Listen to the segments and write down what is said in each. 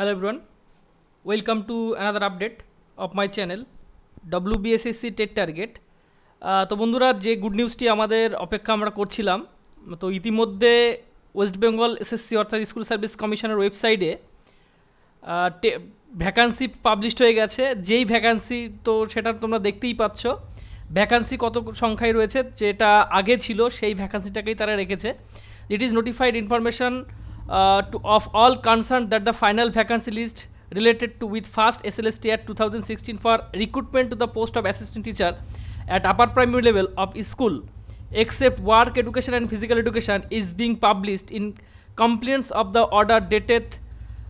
Hello everyone, welcome to another update of my channel WBSSC TET target তো বন্ধুরা যে good নিউজটি আমাদের অপেক্ষা আমরা করছিলাম তো ইতিমধ্যে ওয়েস্ট বেঙ্গল এসএসসি অর্থাৎ স্কুল সার্ভিস কমিশনের ওয়েবসাইটে ভ্যাকান্সি পাবলিশড হয়ে গেছে যেই ভ্যাকান্সি তো সেটা তোমরা দেখতেই পাচ্ছ ভ্যাকান্সি কত সংখ্যায় রয়েছে যেটা আগে ছিল সেই ভ্যাকান্সিটাকেই তারা রেখেছে it is notified information Uh, to, of all concerned that the final vacancy list related to with first SLST at 2016 for recruitment to the post of assistant teacher at upper primary level of school except work education and physical education is being published in compliance of the order dated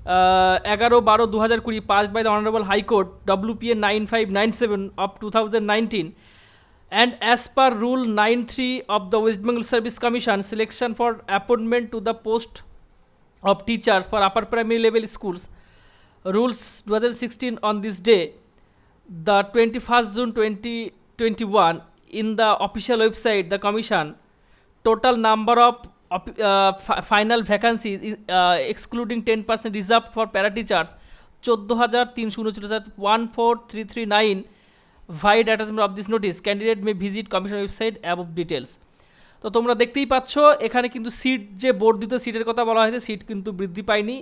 agaro বারো দু passed by the honourable High Court WPA nine five nine seven of 2019 and as per rule 93 of the west bengal service commission selection for appointment to the post of teachers for upper primary level schools rules 2016 on this day the 21st june 2021 in the official website the commission total number of uh, final vacancies uh, excluding 10% reserved for para teachers 14339 via attachment of this notice candidate may visit commission website above details তো তোমরা দেখতেই পাচ্ছ এখানে কিন্তু seat যে বর্ধিত সিটের কথা বলা হয়েছে সিট কিন্তু বৃদ্ধি পায়নি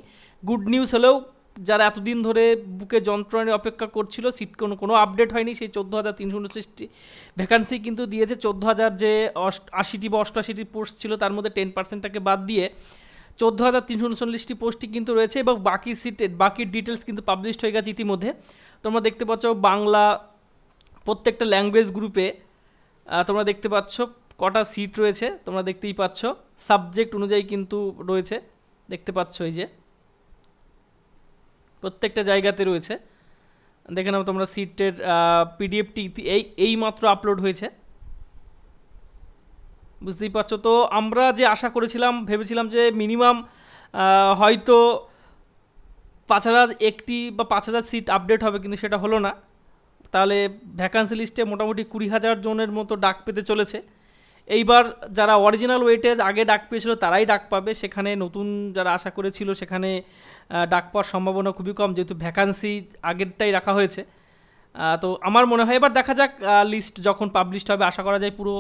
গুড নিউজ হলেও যারা এতদিন ধরে বুকে যন্ত্রণায় অপেক্ষা করছিল সিট কোনো কোনো আপডেট হয়নি সেই চোদ্দো হাজার তিনশো উনষষ্টি ভ্যাকান্সি কিন্তু দিয়েছে চোদ্দো হাজার যে আশিটি বা অষ্টআশিটি পোস্ট ছিল তার মধ্যে টেন পার্সেন্টটাকে বাদ দিয়ে চোদ্দো হাজার তিনশো উনচল্লিশটি পোস্টটি কিন্তু রয়েছে এবং বাকি সিটের বাকি ডিটেলস কিন্তু পাবলিশড হয়ে গেছে ইতিমধ্যে তোমরা দেখতে পাচ্ছ বাংলা প্রত্যেকটা ল্যাঙ্গুয়েজ গ্রুপে তোমরা দেখতে পাচ্ছ কটা সিট রয়েছে তোমরা দেখতেই পাচ্ছ সাবজেক্ট অনুযায়ী কিন্তু রয়েছে দেখতে পাচ্ছ এই যে প্রত্যেকটা জায়গাতে রয়েছে দেখে নাও তোমরা সিটের পিডিএফটি এই এই মাত্র আপলোড হয়েছে বুঝতেই পারছো তো আমরা যে আশা করেছিলাম ভেবেছিলাম যে মিনিমাম হয়তো পাঁচ হাজার একটি বা পাঁচ হাজার সিট আপডেট হবে কিন্তু সেটা হলো না তাহলে ভ্যাকান্সি লিস্টে মোটামুটি কুড়ি হাজার জনের মতো ডাক পেতে চলেছে এইবার যারা অরিজিনাল ওয়েটে আগে ডাক পেয়েছিল তারাই ডাক পাবে সেখানে নতুন যারা আশা করেছিল সেখানে ডাক পাওয়ার সম্ভাবনা খুবই কম যেহেতু ভ্যাকান্সি আগেরটাই রাখা হয়েছে তো আমার মনে হয় এবার দেখা যাক লিস্ট যখন পাবলিশড হবে আশা করা যায় পুরো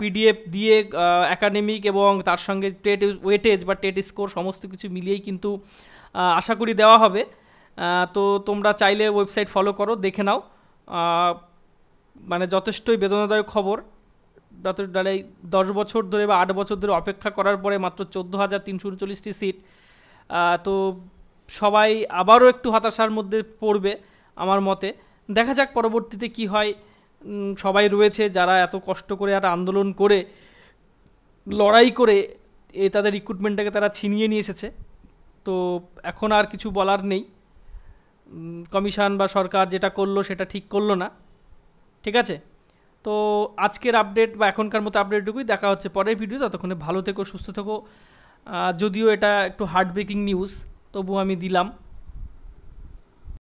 পিডিএফ দিয়ে একাডেমিক এবং তার সঙ্গে টেট ওয়েটেজ বা টেট স্কোর সমস্ত কিছু মিলিয়েই কিন্তু আশা করি দেওয়া হবে তো তোমরা চাইলে ওয়েবসাইট ফলো করো দেখে নাও মানে যথেষ্টই বেদনাদায়ক খবর মানে দশ বছর ধরে বা আট বছর ধরে অপেক্ষা করার পরে মাত্র চোদ্দো হাজার তিনশো উনচল্লিশটি সিট তো সবাই আবারও একটু হতাশার মধ্যে পড়বে আমার মতে দেখা যাক পরবর্তীতে কি হয় সবাই রয়েছে যারা এত কষ্ট করে আর আন্দোলন করে লড়াই করে এ তাদের রিক্রুটমেন্টটাকে তারা ছিনিয়ে নিয়ে এসেছে তো এখন আর কিছু বলার নেই কমিশন বা সরকার যেটা করলো সেটা ঠিক করলো না ঠিক আছে তো আজকের আপডেট বা এখনকার মতো আপডেটটুকুই দেখা হচ্ছে পরের ভিডিও ততক্ষণে ভালো থেকো সুস্থ থেকো যদিও এটা একটু হার্ট ব্রেকিং নিউজ তবু আমি দিলাম